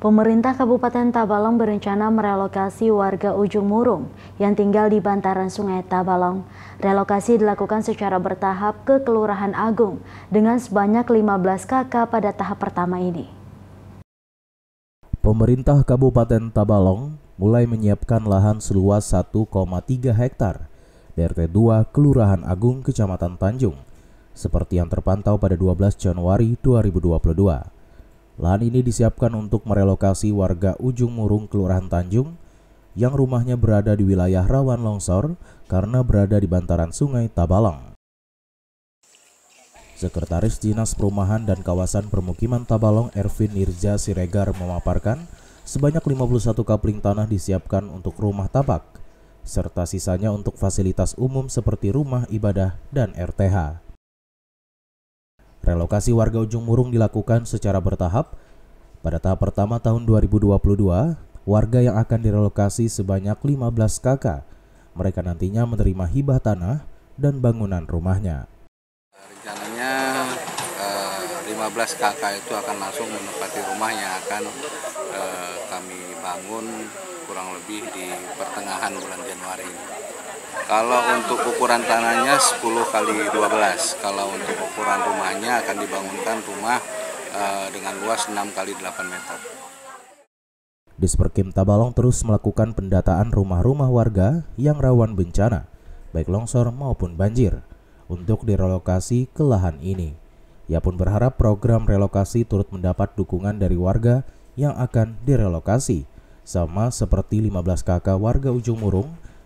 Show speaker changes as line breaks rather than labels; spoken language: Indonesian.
Pemerintah Kabupaten Tabalong berencana merelokasi warga Ujung Murung yang tinggal di bantaran Sungai Tabalong. Relokasi dilakukan secara bertahap ke Kelurahan Agung dengan sebanyak 15 KK pada tahap pertama ini.
Pemerintah Kabupaten Tabalong mulai menyiapkan lahan seluas 1,3 hektar DRT 2 Kelurahan Agung Kecamatan Tanjung seperti yang terpantau pada 12 Januari 2022. Lahan ini disiapkan untuk merelokasi warga Ujung Murung, Kelurahan Tanjung, yang rumahnya berada di wilayah rawan longsor karena berada di bantaran sungai Tabalong. Sekretaris Dinas Perumahan dan Kawasan Permukiman Tabalong Ervin Nirja Siregar memaparkan sebanyak 51 kapling tanah disiapkan untuk rumah tapak, serta sisanya untuk fasilitas umum seperti rumah ibadah dan RTH. Relokasi warga Ujung Murung dilakukan secara bertahap. Pada tahap pertama tahun 2022, warga yang akan direlokasi sebanyak 15 KK. Mereka nantinya menerima hibah tanah dan bangunan rumahnya.
Rencananya 15 eh, KK itu akan langsung menempati rumah yang akan eh, kami bangun kurang lebih di pertengahan bulan Januari ini. Kalau untuk ukuran tanahnya 10 kali 12. Kalau untuk ukuran rumahnya akan dibangunkan rumah eh, dengan luas 6 kali 8 meter.
Disperkim Tabalong terus melakukan pendataan rumah-rumah warga yang rawan bencana, baik longsor maupun banjir, untuk direlokasi ke lahan ini. Ia pun berharap program relokasi turut mendapat dukungan dari warga yang akan direlokasi, sama seperti 15 kakak warga Ujung Murung